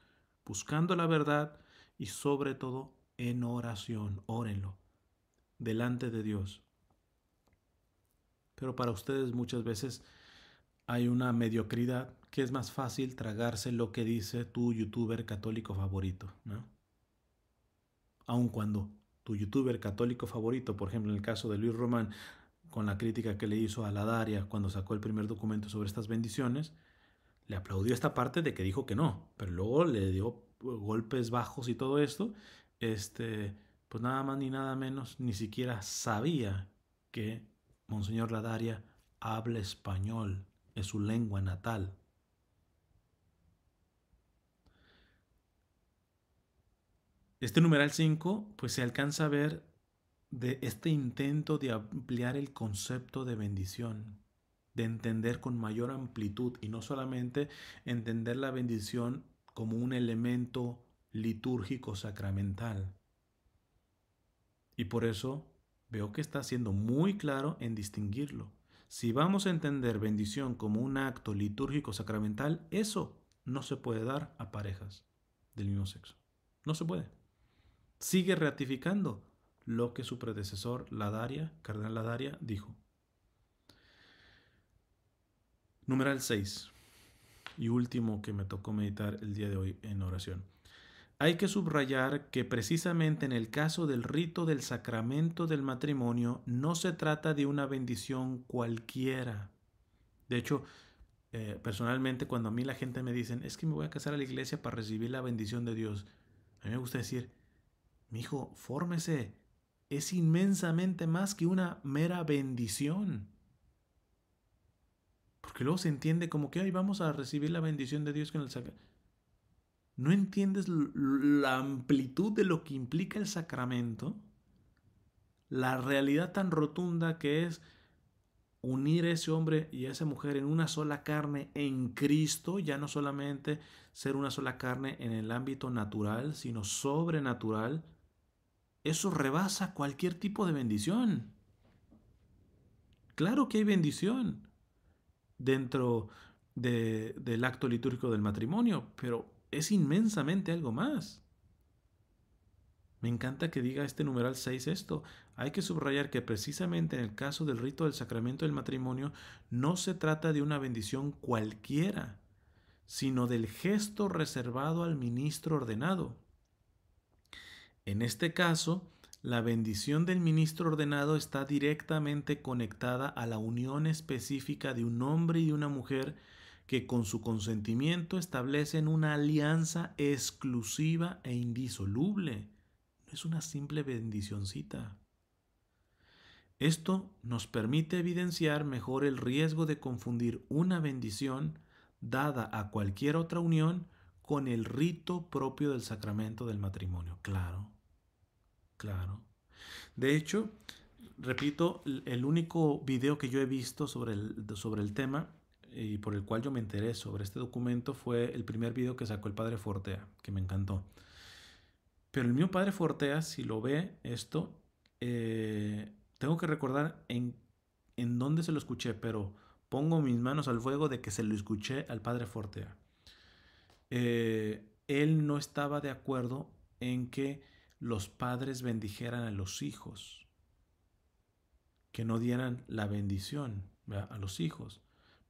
buscando la verdad y sobre todo en oración. Órenlo, delante de Dios. Pero para ustedes muchas veces hay una mediocridad que es más fácil tragarse lo que dice tu youtuber católico favorito, ¿no? Aun cuando tu youtuber católico favorito, por ejemplo en el caso de Luis Román, con la crítica que le hizo a la Daria cuando sacó el primer documento sobre estas bendiciones, le aplaudió esta parte de que dijo que no, pero luego le dio uh, golpes bajos y todo esto, este, pues nada más ni nada menos, ni siquiera sabía que Monseñor Ladaria habla español, es su lengua natal. Este numeral 5, pues se alcanza a ver de este intento de ampliar el concepto de bendición, de entender con mayor amplitud y no solamente entender la bendición como un elemento litúrgico sacramental. Y por eso veo que está siendo muy claro en distinguirlo. Si vamos a entender bendición como un acto litúrgico sacramental, eso no se puede dar a parejas del mismo sexo. No se puede sigue ratificando lo que su predecesor la Daria, Cardenal Daria, dijo. Número 6 y último que me tocó meditar el día de hoy en oración. Hay que subrayar que precisamente en el caso del rito del sacramento del matrimonio no se trata de una bendición cualquiera. De hecho, eh, personalmente cuando a mí la gente me dicen, es que me voy a casar a la iglesia para recibir la bendición de Dios, a mí me gusta decir, mi hijo, fórmese. Es inmensamente más que una mera bendición. Porque luego se entiende como que hoy vamos a recibir la bendición de Dios con el sacramento. No entiendes la amplitud de lo que implica el sacramento, la realidad tan rotunda que es unir a ese hombre y a esa mujer en una sola carne en Cristo, ya no solamente ser una sola carne en el ámbito natural, sino sobrenatural, eso rebasa cualquier tipo de bendición. Claro que hay bendición dentro del acto litúrgico del matrimonio, pero es inmensamente algo más. Me encanta que diga este numeral 6 esto. Hay que subrayar que precisamente en el caso del rito del sacramento del matrimonio no se trata de una bendición cualquiera, sino del gesto reservado al ministro ordenado. En este caso, la bendición del ministro ordenado está directamente conectada a la unión específica de un hombre y una mujer que con su consentimiento establecen una alianza exclusiva e indisoluble. No es una simple bendicioncita. Esto nos permite evidenciar mejor el riesgo de confundir una bendición dada a cualquier otra unión con el rito propio del sacramento del matrimonio. Claro, claro. De hecho, repito, el único video que yo he visto sobre el, sobre el tema y por el cual yo me enteré sobre este documento fue el primer video que sacó el padre Fortea, que me encantó. Pero el mío padre Fortea, si lo ve esto, eh, tengo que recordar en, en dónde se lo escuché, pero pongo mis manos al fuego de que se lo escuché al padre Fortea. Eh, él no estaba de acuerdo en que los padres bendijeran a los hijos, que no dieran la bendición a los hijos,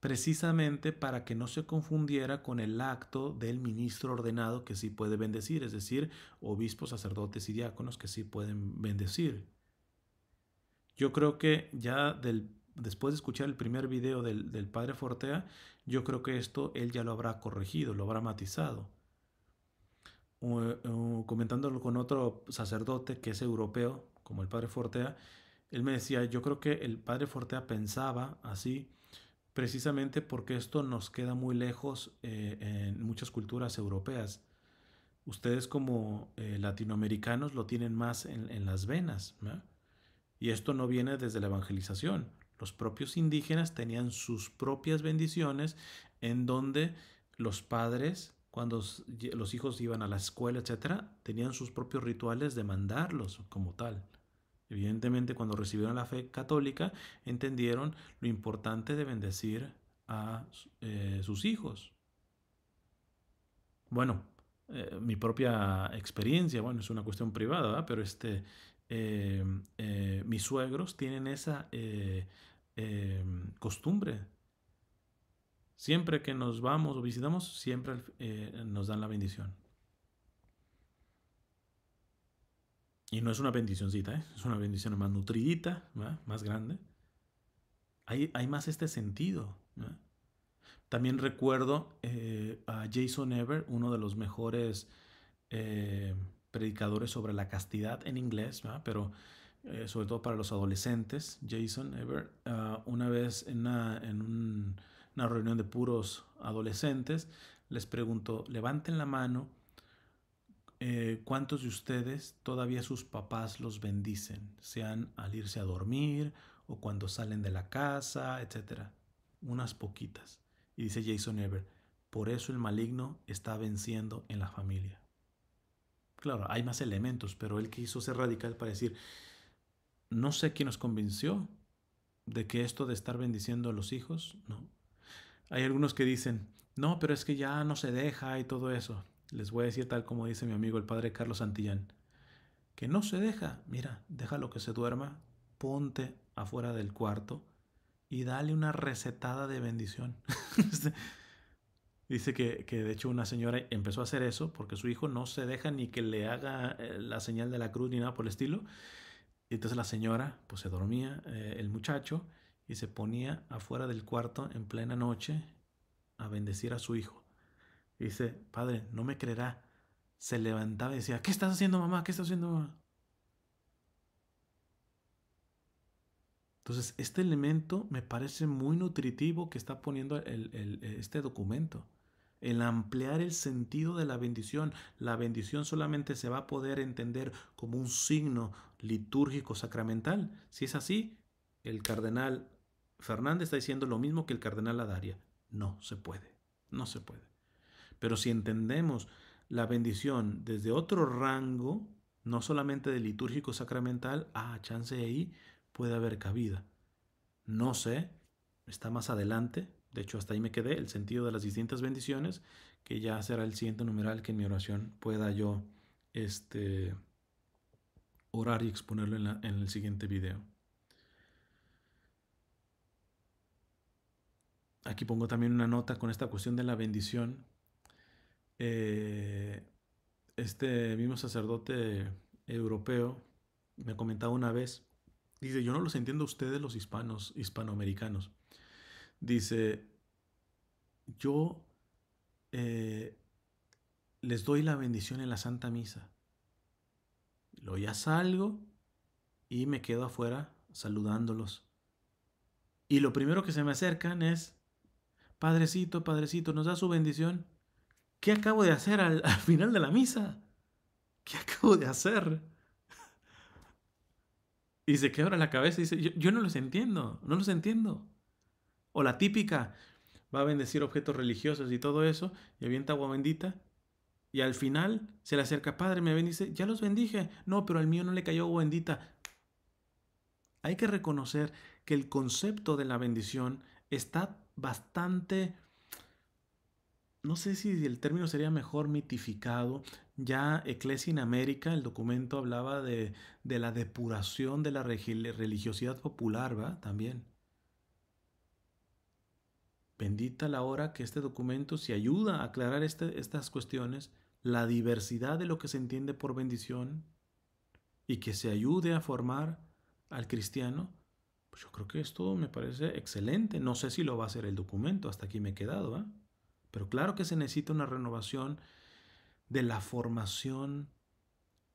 precisamente para que no se confundiera con el acto del ministro ordenado que sí puede bendecir, es decir, obispos, sacerdotes y diáconos que sí pueden bendecir. Yo creo que ya del después de escuchar el primer video del, padre Fortea, yo creo que esto él ya lo habrá corregido, lo habrá matizado. comentándolo con otro sacerdote que es europeo, como el padre Fortea, él me decía, yo creo que el padre Fortea pensaba así precisamente porque esto nos queda muy lejos eh, en muchas culturas europeas. Ustedes como eh, latinoamericanos lo tienen más en, las venas. Y esto no viene desde la evangelización. Los propios indígenas tenían sus propias bendiciones en donde los padres, cuando los hijos iban a la escuela, etcétera, tenían sus propios rituales de mandarlos como tal. Evidentemente, cuando recibieron la fe católica, entendieron lo importante de bendecir a eh, sus hijos. Bueno, eh, mi propia experiencia, bueno, es una cuestión privada, pero este, eh, mis suegros tienen esa Em, costumbre. Siempre que nos vamos o visitamos, siempre eh, nos dan la bendición. Y no es una bendicioncita, ¿eh? es una bendición más nutridita, más grande. Hay, hay, más este sentido. También recuerdo eh, a Jason Ever, uno de los mejores predicadores sobre la castidad en inglés, pero eh, sobre todo para los adolescentes, Jason Ever, ah, una vez en, una, reunión de puros adolescentes, les preguntó, levanten la mano, eh, ¿cuántos de ustedes todavía sus papás los bendicen? Sean al irse a dormir o cuando salen de la casa, etcétera. Unas poquitas. Y dice Jason Ever, por eso el maligno está venciendo en la familia. Claro, hay más elementos, pero él quiso ser radical para decir, no sé quién nos convenció de que esto de estar bendiciendo a los hijos, no. Hay algunos que dicen, no, pero es que ya no se deja y todo eso. Les voy a decir tal como dice mi amigo el padre Carlos Santillán, que no se deja, mira, deja lo que se duerma, ponte afuera del cuarto y dale una recetada de bendición. Dice que, que, de hecho una señora empezó a hacer eso porque su hijo no se deja ni que le haga eh, la señal de la cruz ni nada por el estilo. Y entonces la señora, pues se dormía, eh, el muchacho, y se ponía afuera del cuarto en plena noche a bendecir a su hijo. Y dice, padre, no me creerá. Se levantaba y decía, ¿qué estás haciendo mamá? ¿Qué estás haciendo mamá? Entonces, este elemento me parece muy nutritivo que está poniendo este documento el ampliar el sentido de la bendición. La bendición solamente se va a poder entender como un signo litúrgico sacramental. Si es así, el cardenal Fernández está diciendo lo mismo que el cardenal Adaria. No se puede, no se puede. Pero si entendemos la bendición desde otro rango, no solamente de litúrgico sacramental, ah, chance ahí puede haber cabida. No sé, está más adelante, de hecho, hasta ahí me quedé, el sentido de las distintas bendiciones, que ya será el siguiente numeral que en mi oración pueda yo este, orar y exponerlo en, el siguiente video. Aquí pongo también una nota con esta cuestión de la bendición. Eh, este mismo sacerdote europeo me ha comentado una vez, dice, yo no los entiendo ustedes los hispanos, hispanoamericanos dice, yo eh, les doy la bendición en la Santa Misa. Luego ya salgo y me quedo afuera saludándolos. Y lo primero que se me acercan es, Padrecito, Padrecito, nos da su bendición. ¿Qué acabo de hacer al, final de la misa? ¿Qué acabo de hacer? Y se quebra la cabeza y dice, yo, yo no los entiendo, no los entiendo. O la típica, va a bendecir objetos religiosos y todo eso, y avienta agua bendita. Y al final se le acerca, Padre, me bendice, ya los bendije. No, pero al mío no le cayó agua bendita. Hay que reconocer que el concepto de la bendición está bastante, no sé si el término sería mejor mitificado. Ya Ecclesia en América, el documento hablaba de, de la depuración de la religiosidad popular, ¿va? También. Bendita la hora que este documento, se ayuda a aclarar este, estas cuestiones, la diversidad de lo que se entiende por bendición y que se ayude a formar al cristiano, pues yo creo que esto me parece excelente. No sé si lo va a hacer el documento, hasta aquí me he quedado. ¿eh? Pero claro que se necesita una renovación de la formación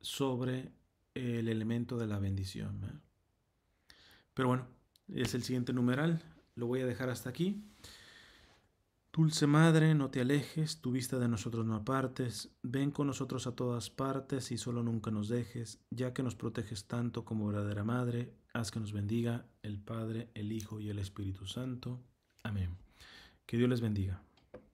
sobre el elemento de la bendición. ¿eh? Pero bueno, es el siguiente numeral. Lo voy a dejar hasta aquí. Dulce Madre, no te alejes, tu vista de nosotros no apartes, ven con nosotros a todas partes y solo nunca nos dejes, ya que nos proteges tanto como verdadera Madre, haz que nos bendiga el Padre, el Hijo y el Espíritu Santo. Amén. Que Dios les bendiga.